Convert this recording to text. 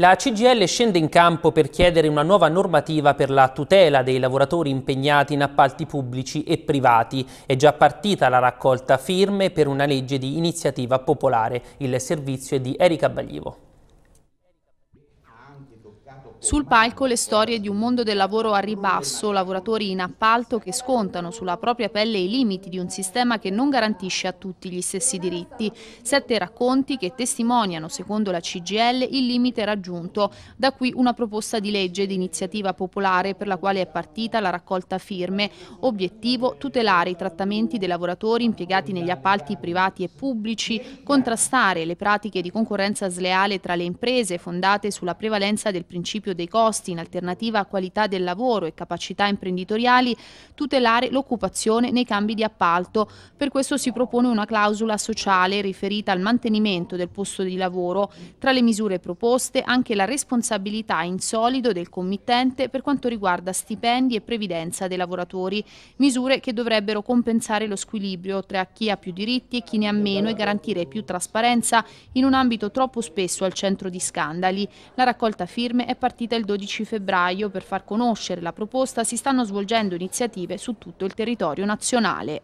La CGL scende in campo per chiedere una nuova normativa per la tutela dei lavoratori impegnati in appalti pubblici e privati. È già partita la raccolta firme per una legge di iniziativa popolare. Il servizio è di Erika Baglivo. Sul palco le storie di un mondo del lavoro a ribasso, lavoratori in appalto che scontano sulla propria pelle i limiti di un sistema che non garantisce a tutti gli stessi diritti. Sette racconti che testimoniano, secondo la CGL, il limite raggiunto. Da qui una proposta di legge di iniziativa popolare per la quale è partita la raccolta firme. Obiettivo tutelare i trattamenti dei lavoratori impiegati negli appalti privati e pubblici, contrastare le pratiche di concorrenza sleale tra le imprese fondate sulla prevalenza prevalenza del principio dei costi in alternativa a qualità del lavoro e capacità imprenditoriali, tutelare l'occupazione nei cambi di appalto. Per questo si propone una clausola sociale riferita al mantenimento del posto di lavoro. Tra le misure proposte anche la responsabilità in solido del committente per quanto riguarda stipendi e previdenza dei lavoratori, misure che dovrebbero compensare lo squilibrio tra chi ha più diritti e chi ne ha meno e garantire più trasparenza in un ambito troppo spesso al centro di scandali. La raccolta firme è partita il 12 febbraio. Per far conoscere la proposta si stanno svolgendo iniziative su tutto il territorio nazionale.